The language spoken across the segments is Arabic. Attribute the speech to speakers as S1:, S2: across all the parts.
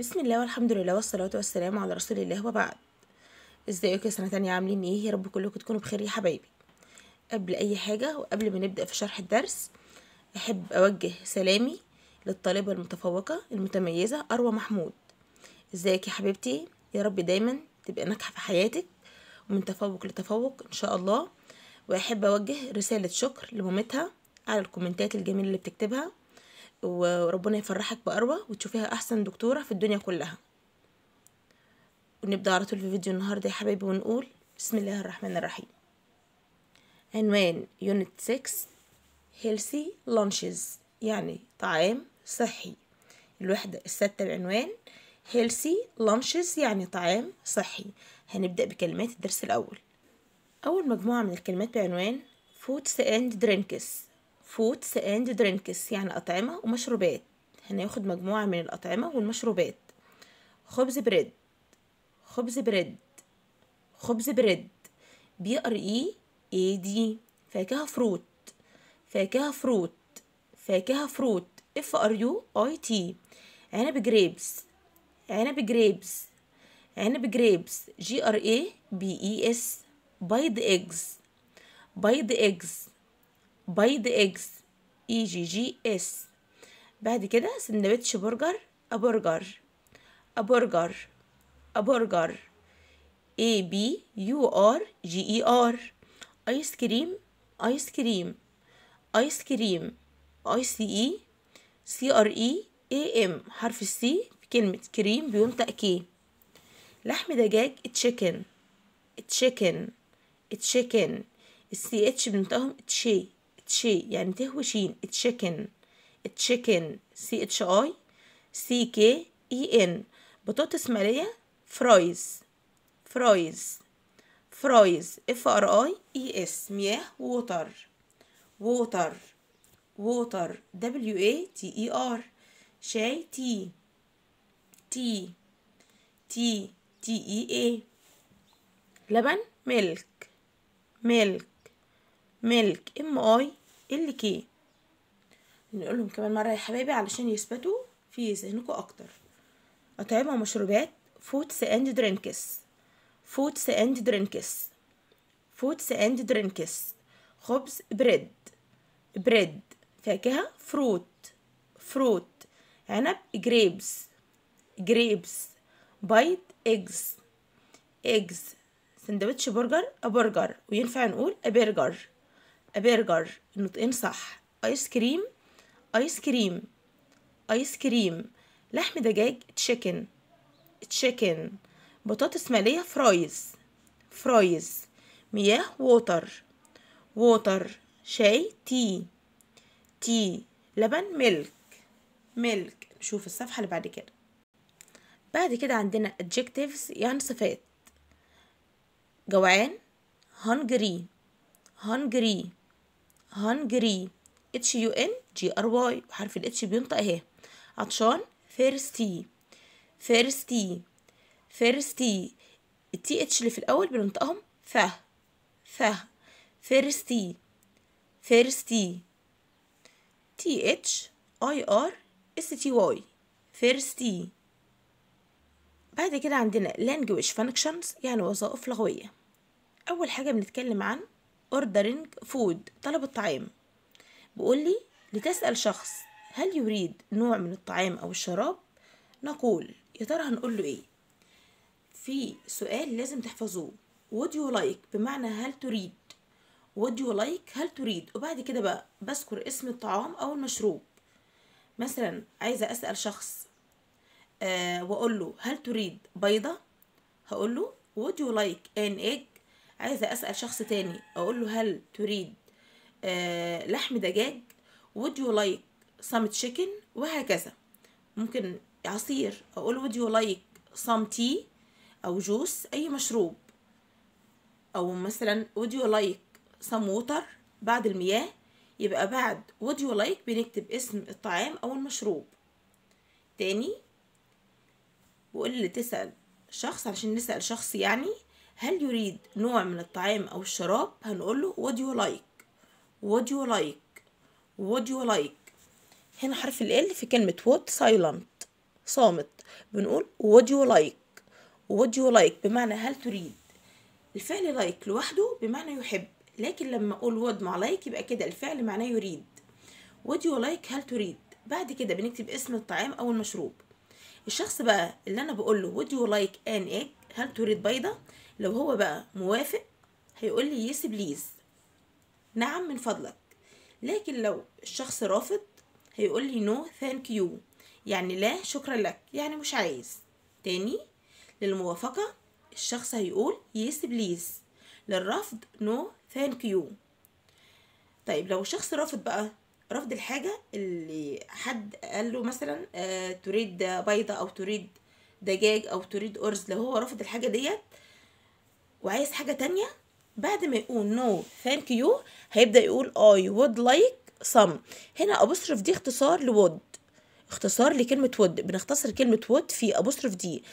S1: بسم الله والحمد لله والصلاة والسلام على رسول الله وبعد ازيكم يا سنة تانية عاملين ايه يا رب كلكم تكونوا بخير يا حبايبي قبل اي حاجة وقبل ما نبدأ في شرح الدرس احب اوجه سلامي للطالبة المتفوقة المتميزة أروى محمود ازيك يا حبيبتي يا رب دايما تبقى ناجحة في حياتك ومن تفوق لتفوق ان شاء الله واحب اوجه رسالة شكر لمامتها على الكومنتات الجميلة اللي بتكتبها وربنا يفرحك بأروى وتشوفيها أحسن دكتورة في الدنيا كلها ونبدأ على طول في فيديو النهاردة يا حبيبي ونقول بسم الله الرحمن الرحيم عنوان يونت 6 هيلثي لانشز يعني طعام صحي الوحدة الستة بعنوان هيلثي لانشز يعني طعام صحي هنبدأ بكلمات الدرس الأول أول مجموعة من الكلمات بعنوان فوتس اند درينكس فودز اند درينكس يعني أطعمة ومشروبات هناخد مجموعة من الأطعمة والمشروبات خبز بريد خبز بريد خبز بريد بي ار اي اي دي فاكهة فروت فاكهة فروت فاكهة فروت اف ار يو اي تي عنب جريبس عنب جريبس عنب جريبس جي ار اي بي اي اس بيض ايجز بيض ايجز بيض ايجز اي جي جي اس بعد كده سندوتش برجر ابرجر ابرجر ابرجر اي بي يو ار جي اي ار ايس كريم ايس كريم ايس كريم اي سي اي سي ار اي اي ام حرف السي في كلمة كريم بينطق كي لحم دجاج تشيكن تشيكن تشيكن السي اتش بنطقهم تشي تشي يعني تهوشين تشيكن تشيكن سي اتش اي سي كي اي ان بطاطس مقلية فرايز فرايز فرايز اف ار اي اي اس مياه ووتر ووتر ووتر دبليو اي تي اي ار شاي تي تي تي تي اي اي لبن ملك ملك ملك ام اي ال كي نقولهم كمان مرة يا حبايبي علشان يثبتوا في ذهنكم أكتر أطعمة ومشروبات فودس أند درينكس فودس أند درينكس فودس أند درينكس خبز بريد بريد فاكهة فروت فروت عنب جريبس جريبس بايت ايجز ايجز سندوتش برجر برجر وينفع نقول برجر برجر النطقين صح ايس كريم ايس كريم ايس كريم لحم دجاج تشيكن تشيكن بطاطس مالية فرايز فرايز مياه ووتر ووتر شاي تي تي لبن ملك ملك نشوف الصفحة اللي بعد كده بعد كده عندنا adjectives يعني صفات جوعان hungry hungry هانجري اتش يو ان جي ار واي وحرف الاتش بينطق اهي عطشان thirsty thirsty thirsty التي اتش اللي في الاول بننطقهم ف ف thirsty thirsty تي اتش اي ار اس تي واي thirsty بعد كده عندنا language functions يعني وظائف لغوية أول حاجة بنتكلم عن ordering food طلب الطعام بقول لي لتسأل شخص هل يريد نوع من الطعام أو الشراب نقول يا ترى هنقول له إيه في سؤال لازم تحفظوه would you like بمعنى هل تريد would you like هل تريد وبعد كده بقى بذكر اسم الطعام أو المشروب مثلا عايزة أسأل شخص آه وأقول له هل تريد بيضة هقول له would you like an egg عايزة أسأل شخص تاني أقول له هل تريد آه، لحم دجاج would you like some chicken وهكذا ممكن عصير أقول would you like some tea أو جوس أي مشروب أو مثلا would you like some water بعد المياه يبقى بعد would you like بنكتب اسم الطعام أو المشروب تاني بقول اللي تسأل شخص علشان نسأل شخص يعني هل يريد نوع من الطعام أو الشراب هنقول له what do you like what do you like what do you like هنا حرف ال في كلمة what silent صامت بنقول what do you like what do you like بمعنى هل تريد الفعل like لوحده بمعنى يحب لكن لما أقول what مع like يبقى كده الفعل معناه يريد what do you like هل تريد بعد كده بنكتب اسم الطعام أو المشروب الشخص بقى اللي أنا بقول له would you like an egg هل تريد بيضة لو هو بقى موافق هيقول لي يس بليز نعم من فضلك لكن لو الشخص رافض هيقول لي نو ثانك يو يعني لا شكرا لك يعني مش عايز تاني للموافقة الشخص هيقول يس بليز للرفض نو ثانك يو طيب لو الشخص رافض بقى رفض الحاجة اللي حد قال له مثلا آه، تريد بيضة أو تريد دجاج او تريد ارز لو هو رافض الحاجه ديت وعايز حاجه تانية بعد ما يقول نو ثانك يو هيبدا يقول اي وود لايك سم هنا ابوستروف دي اختصار لود اختصار لكلمه ود بنختصر كلمه ود في ابوستروف دي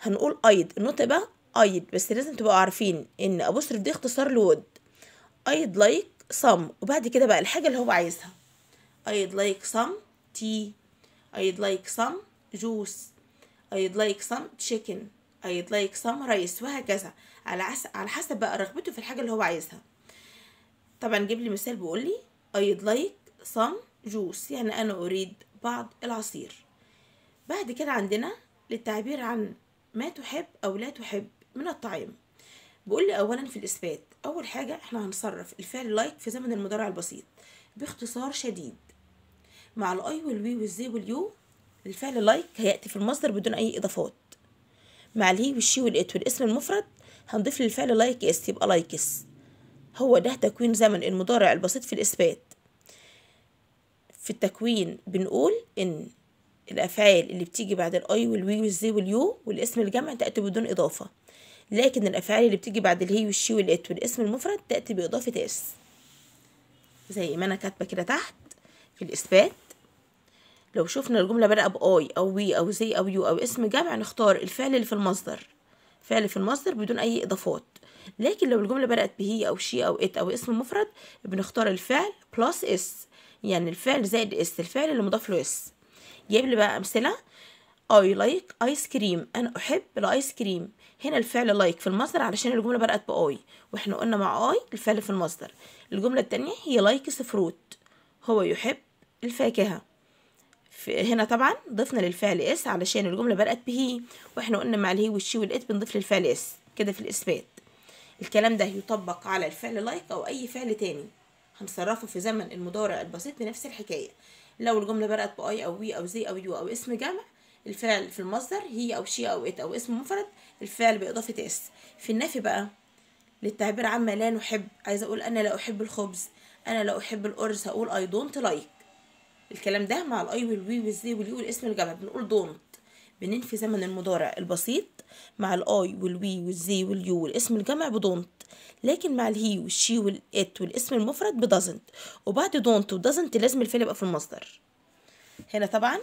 S1: هنقول ايد النقطه بقى ايد بس لازم تبقوا عارفين ان ابوستروف دي اختصار لود ايد لايك سم وبعد كده بقى الحاجه اللي هو عايزها ايد لايك سم تي ايد لايك سم جوس I would like some chicken I would like some rice وهكذا على حسب على حسب بقى رغبته في الحاجة اللي هو عايزها طبعا جيب لي مثال بيقول لي I would like some juice يعني أنا أريد بعض العصير بعد كده عندنا للتعبير عن ما تحب أو لا تحب من الطعام بيقول لي أولا في الإثبات أول حاجة إحنا هنصرف الفعل لايك في زمن المضارع البسيط باختصار شديد مع الاي والوي والزي واليو الفعل لايك هيأتي في المصدر بدون أي إضافات مع الهي والشي والإت والاسم المفرد هنضيف للفعل لايك اس يبقى لايكس هو ده تكوين زمن المضارع البسيط في الإثبات في التكوين بنقول إن الأفعال اللي بتيجي بعد الأي والوي والزي واليو والاسم الجمع تأتي بدون إضافة لكن الأفعال اللي بتيجي بعد الهي والشي والإت والاسم المفرد تأتي بإضافة اس زي ما أنا كاتبة كده تحت في الإثبات لو شفنا الجملة بدأ بأي أو وي أو زي أو يو أو اسم جمع نختار الفعل اللي في المصدر فعل في المصدر بدون أي إضافات لكن لو الجملة بدأت بهي أو شي أو إت أو اسم مفرد بنختار الفعل بلس اس يعني الفعل زائد اس الفعل اللي مضاف له اس جايب لي بقى أمثلة I like ice cream أنا أحب الآيس كريم هنا الفعل like في المصدر علشان الجملة بدأت بأي وإحنا قلنا مع أي الفعل في المصدر الجملة التانية هي likes fruit هو يحب الفاكهة هنا طبعا ضفنا للفعل اس علشان الجملة بدأت به واحنا قلنا مع الهي والشي والات بنضيف للفعل اس كده في الإثبات الكلام ده يطبق على الفعل لايك أو أي فعل تاني هنصرفه في زمن المضارع البسيط بنفس الحكاية لو الجملة بدأت بأي أو وي أو زي أو يو أو اسم جمع الفعل في المصدر هي أو شي أو ات أو اسم منفرد الفعل بإضافة اس في النفي بقى للتعبير عما لا نحب عايزة أقول أنا لا أحب الخبز أنا لا أحب الأرز هقول اي دونت لايك الكلام ده مع الاي والوي والزي واليو والاسم الجمع بنقول دونت بننفي زمن المضارع البسيط مع الاي والوي والزي واليو والاسم الجمع بدونت لكن مع الهي والشي والات والاسم المفرد بدازنت وبعد دونت ودازنت لازم الفعل يبقى في المصدر هنا طبعا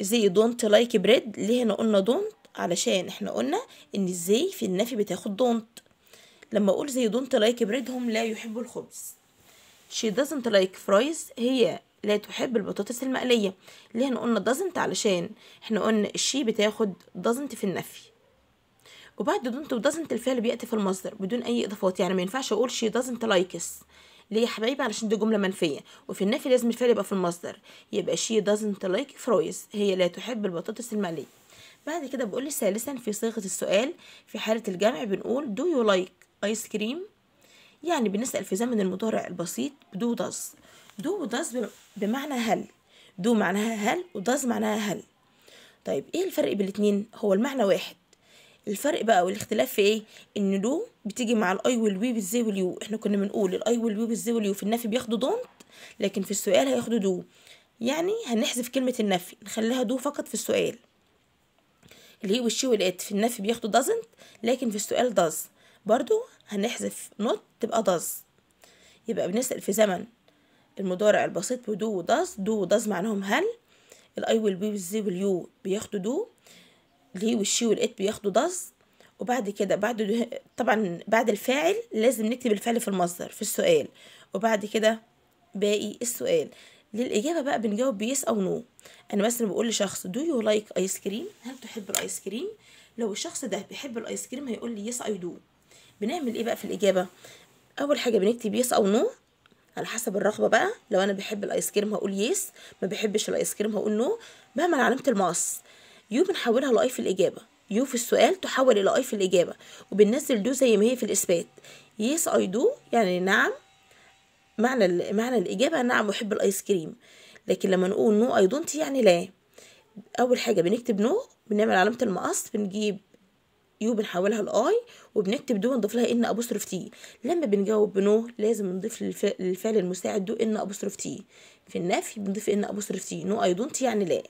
S1: زي دونت لايك بريد ليه هنا قلنا دونت علشان احنا قلنا ان ازاي في النفي بتاخد دونت لما اقول زي دونت لايك بريد هم لا يحبوا الخبز she doesn't like fries هي لا تحب البطاطس المقلية ليه احنا قلنا doesn't علشان احنا قلنا الشي بتاخد doesn't في النفي وبعد دونت ودازنت الفعل بيأتي في المصدر بدون أي إضافات يعني ما ينفعش أقول شي دازنت لايكس ليه يا حبايبي علشان دي جملة منفية وفي النفي لازم الفعل يبقى في المصدر يبقى شي دازنت لايك فرويز هي لا تحب البطاطس المقلية بعد كده بقول لي ثالثا في صيغة السؤال في حالة الجمع بنقول دو يو لايك ايس كريم يعني بنسأل في زمن المضارع البسيط دو داز دو وداز بمعنى هل دو معناها هل وداز معناها هل طيب ايه الفرق بين الاثنين هو المعنى واحد الفرق بقى والاختلاف في ايه ان دو بتيجي مع الاي والوي بالزي واليو احنا كنا بنقول الاي والوي بالزي واليو في النفي بياخدوا دونت لكن في السؤال هياخدوا دو يعني هنحذف كلمه النفي نخليها دو فقط في السؤال هي والشي والات في النفي بياخدوا دازنت لكن في السؤال داز برضو هنحذف نوت تبقى داز يبقى بنسأل في زمن المضارع البسيط بدو وداز دو وداز معناهم هل الاي والبي والزي واليو بياخدوا دو الهي والشي والات بياخدوا داز وبعد كده بعد ده طبعا بعد الفاعل لازم نكتب الفعل في المصدر في السؤال وبعد كده باقي السؤال للإجابة بقى بنجاوب بيس أو نو أنا مثلا بقول لشخص دو يو لايك آيس كريم هل تحب الآيس كريم لو الشخص ده بيحب الآيس كريم هيقول لي يس أي دو بنعمل إيه بقى في الإجابة أول حاجة بنكتب يس أو نو على حسب الرغبه بقى لو انا بحب الايس كريم هقول يس ما بحبش الايس كريم هقول نو مهما علامه المقص يو بنحولها لاي في الاجابه يو في السؤال تحول الى اي في الاجابه وبننزل دو زي ما هي في الاثبات يس اي دو يعني نعم معنى معنى الاجابه نعم احب الايس كريم لكن لما نقول نو اي دونت يعني لا اول حاجه بنكتب نو بنعمل علامه المقص بنجيب يو بنحولها لاي وبنكتب دو بنضيف لها ان ابوستروف تي لما بنجاوب بنو لازم نضيف للفعل المساعد دو ان ابوستروف تي في النفي بنضيف ان ابوستروف تي نو اي دونت يعني لا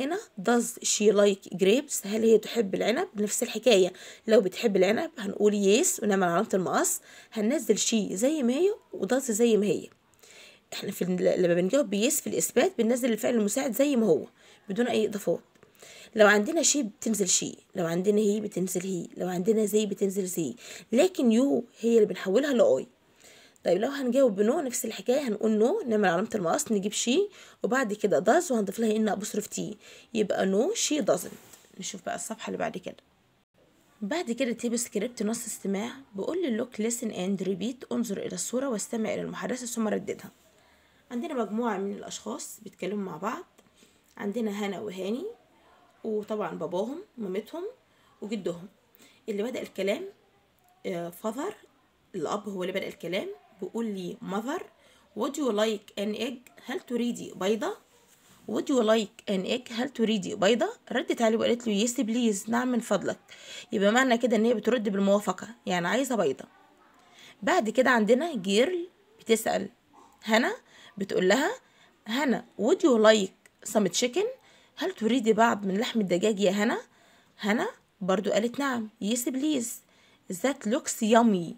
S1: هنا does she like grapes هل هي تحب العنب نفس الحكاية لو بتحب العنب هنقول يس yes ونعمل علامة المقص هننزل شي زي ما هي وداز زي ما هي احنا في لما بنجاوب بيس في الإثبات بننزل الفعل المساعد زي ما هو بدون أي إضافات لو عندنا شي بتنزل شي لو عندنا هي بتنزل هي لو عندنا زي بتنزل زي لكن يو هي اللي بنحولها لاي طيب لو هنجاوب بنو نفس الحكايه هنقول نو نعمل علامه المقص نجيب شي وبعد كده داز وهنضيف لها ان ابوستروف تي يبقى نو شي دازنت نشوف بقى الصفحه اللي بعد كده بعد كده تيب سكريبت نص استماع بقول للوك ليسن اند ريبيت انظر الى الصوره واستمع الى المحادثه ثم رددها عندنا مجموعه من الاشخاص بيتكلموا مع بعض عندنا هنا وهاني وطبعا باباهم مامتهم وجدهم اللي بدأ الكلام فذر آه، الأب هو اللي بدأ الكلام بيقول لي mother would you like an egg هل تريدي بيضة would you like an egg هل تريدي بيضة ردت عليه وقالت له yes please نعم من فضلك يبقى معنى كده ان هي بترد بالموافقة يعني عايزة بيضة بعد كده عندنا جيرل بتسأل هنا بتقول لها هنا would you like some chicken هل تريدي بعض من لحم الدجاج يا هنا؟ هنا برضو قالت نعم يس بليز ذات لوكس يامي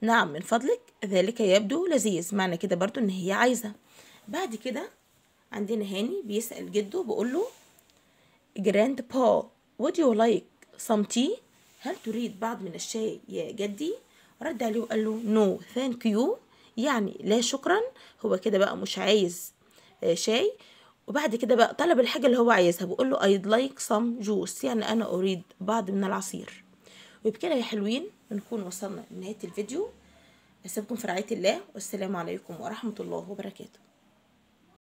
S1: نعم من فضلك ذلك يبدو لذيذ معنى كده برضو ان هي عايزة بعد كده عندنا هاني بيسأل جده بيقول له جراند با would you like some tea هل تريد بعض من الشاي يا جدي رد عليه وقال له نو ثانك يو يعني لا شكرا هو كده بقى مش عايز آه، شاي وبعد كده بقى طلب الحاجة اللي هو عايزها بقول له I'd like some juice يعني أنا أريد بعض من العصير وبكده يا حلوين بنكون وصلنا لنهاية الفيديو أسيبكم في رعاية الله والسلام عليكم ورحمة الله وبركاته